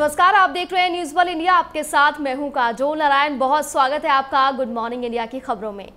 नमस्कार आप देख रहे हैं न्यूज वन इंडिया आपके साथ मैं हूं काजोल नारायण बहुत स्वागत है आपका गुड मॉर्निंग इंडिया की खबरों में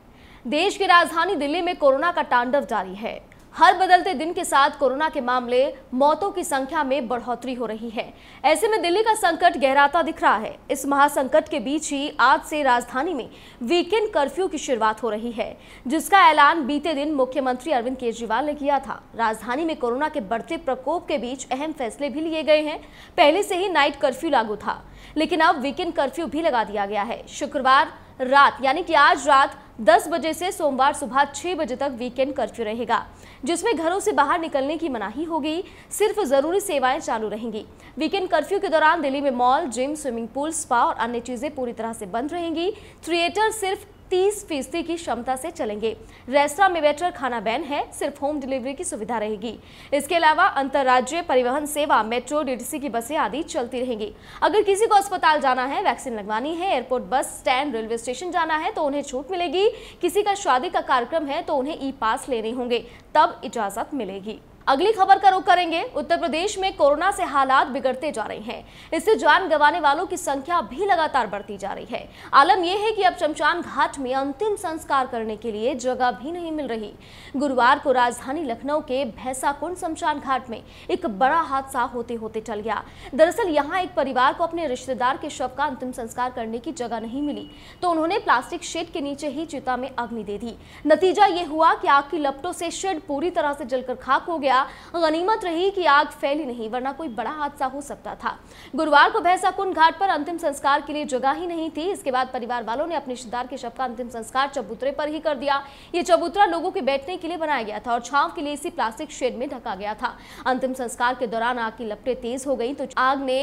देश की राजधानी दिल्ली में कोरोना का तांडव जारी है हर बदलते दिन के साथ कोरोना के मामले मौतों की संख्या में बढ़ोतरी हो रही है ऐसे में दिल्ली का संकट गहराता दिख रहा है इस महासंकट के बीच ही आज से राजधानी में वीकेंड कर्फ्यू की शुरुआत हो रही है जिसका ऐलान बीते दिन मुख्यमंत्री अरविंद केजरीवाल ने किया था राजधानी में कोरोना के बढ़ते प्रकोप के बीच अहम फैसले भी लिए गए हैं पहले से ही नाइट कर्फ्यू लागू था लेकिन अब वीकेंड कर्फ्यू भी लगा दिया गया है शुक्रवार रात यानी कि आज रात 10 बजे से सोमवार सुबह 6 बजे तक वीकेंड कर्फ्यू रहेगा जिसमें घरों से बाहर निकलने की मनाही होगी सिर्फ जरूरी सेवाएं चालू रहेंगी वीकेंड कर्फ्यू के दौरान दिल्ली में mall gym swimming pool spa और अन्य चीजें पूरी तरह से बंद रहेंगी थिएटर सिर्फ 30 फीसदी की क्षमता से चलेंगे रेस्तरा में बैठकर खाना बैन है सिर्फ होम डिलीवरी की सुविधा रहेगी इसके अलावा अंतर्राज्यीय परिवहन सेवा मेट्रो डीटीसी की बसें आदि चलती रहेंगी अगर किसी को अस्पताल जाना है वैक्सीन लगवानी है airport bus stand railway station जाना है तो उन्हें छूट मिलेगी किसी का शादी का कार्यक्रम है तो उन्हें ई पास लेने होंगे तब इजाजत मिलेगी अगली खबर का रुख करेंगे उत्तर प्रदेश में कोरोना से हालात बिगड़ते जा रहे हैं इससे जान गंवाने वालों की संख्या भी लगातार बढ़ती जा रही है आलम यह है कि अब शमशान घाट में अंतिम संस्कार करने के लिए जगह भी नहीं मिल रही गुरुवार को राजधानी लखनऊ के भैसा शमशान घाट में एक बड़ा हादसा होते होते टल गया दरअसल यहाँ एक परिवार को अपने रिश्तेदार के शव का अंतिम संस्कार करने की जगह नहीं मिली तो उन्होंने प्लास्टिक शेड के नीचे ही चिता में अग्नि दे दी नतीजा ये हुआ की आग की लपटों से शेड पूरी तरह से जलकर खाक हो गया गनीमत रही कि आग फैली नहीं वरना कोई बड़ा हादसा हो सकता था गुरुवार को भैंसाकुंड घाट पर अंतिम संस्कार के लिए जगह ही नहीं थी इसके बाद परिवार वालों ने अपने रिश्तेदार के शव का अंतिम संस्कार चबूतरे पर ही कर दिया ये चबूतरा लोगों के बैठने के लिए बनाया गया था और छाव के लिए इसी प्लास्टिक शेड में ढका गया था अंतिम संस्कार के दौरान आग की लपटें तेज हो गई तो आग ने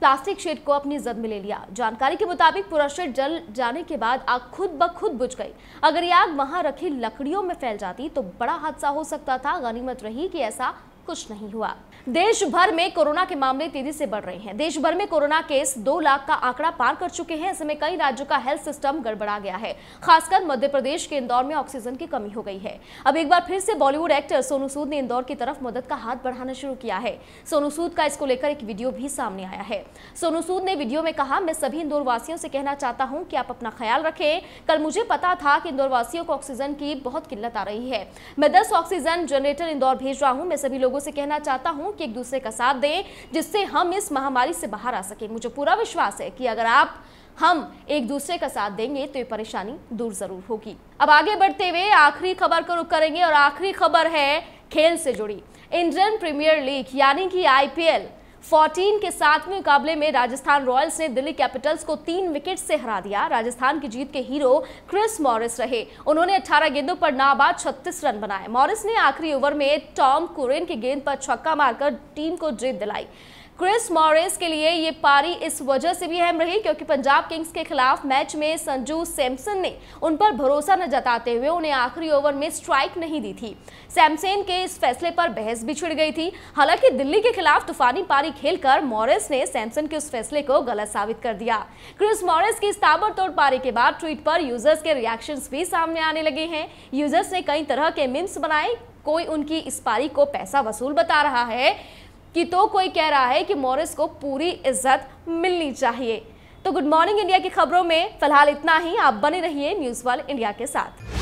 प्लास्टिक शेड को अपनी जद में ले लिया जानकारी के मुताबिक पूरा शेड जल जाने के बाद आग खुद ब खुद बुझ गई अगर ये आग वहां रखी लकड़ियों में फैल जाती तो बड़ा हादसा हो सकता था गनीमत रही कि ऐसा कुछ नहीं हुआ देश भर में कोरोना के मामले तेजी से बढ़ रहे हैं देश भर में कोरोना केस दो लाख का आंकड़ा पार कर चुके हैं इसमें कई राज्यों का हेल्थ सिस्टम गड़बड़ा गया है खासकर मध्य प्रदेश के इंदौर में ऑक्सीजन की कमी हो गई है अब एक बार फिर से बॉलीवुड एक्टर सोनू सूद ने इंदौर की तरफ मदद का हाथ बढ़ाना शुरू किया है सोनू सूद का इसको लेकर एक वीडियो भी सामने आया है सोनू सूद ने वीडियो में कहा मैं सभी इंदौर वासियों से कहना चाहता हूँ की आप अपना ख्याल रखें कल मुझे पता था कि इंदौर वासियों को ऑक्सीजन की बहुत किल्लत आ रही है मैं दस ऑक्सीजन जनरेटर इंदौर भेज रहा हूँ मैं सभी लोग लोगों से कहना चाहता हूं कि एक दूसरे का साथ दें जिससे हम इस महामारी से बाहर आ सकें मुझे पूरा विश्वास है कि अगर आप हम एक दूसरे का साथ देंगे तो ये परेशानी दूर जरूर होगी अब आगे बढ़ते हुए आखिरी खबर को रुख करेंगे और आखिरी खबर है खेल से जुड़ी इंडियन प्रीमियर लीग यानी कि आईपीएल 14 के सातवें मुकाबले में राजस्थान रॉयल्स ने दिल्ली कैपिटल्स को तीन विकेट से हरा दिया राजस्थान की जीत के हीरो क्रिस मॉरिस रहे उन्होंने 18 गेंदों पर नाबाद 36 रन बनाए मॉरिस ने आखिरी ओवर में टॉम कुरेन की गेंद पर छक्का मारकर टीम को जीत दिलाई क्रिस मॉरिस के लिए ये पारी इस वजह से भी अहम रही क्योंकि पंजाब किंग्स के खिलाफ मैच में संजू सैमसन ने उन पर भरोसा न जताते हुए उन्हें आखिरी ओवर में स्ट्राइक नहीं दी थी सैमसन के इस फैसले पर बहस भी छिड़ गई थी हालांकि दिल्ली के खिलाफ तूफानी पारी खेलकर मॉरिस ने सैमसन के उस फैसले को गलत साबित कर दिया क्रिस मॉरिस की इस ताबड़तोड़ पारी के बाद ट्वीट पर यूजर्स के रिएक्शन भी सामने आने लगे हैं यूजर्स ने कई तरह के मिम्स बनाए कोई उनकी इस पारी को पैसा वसूल बता रहा है कि तो कोई कह रहा है कि मॉरिस को पूरी इज्जत मिलनी चाहिए तो गुड मॉर्निंग इंडिया की खबरों में फिलहाल इतना ही आप बने रहिए न्यूज वाल इंडिया के साथ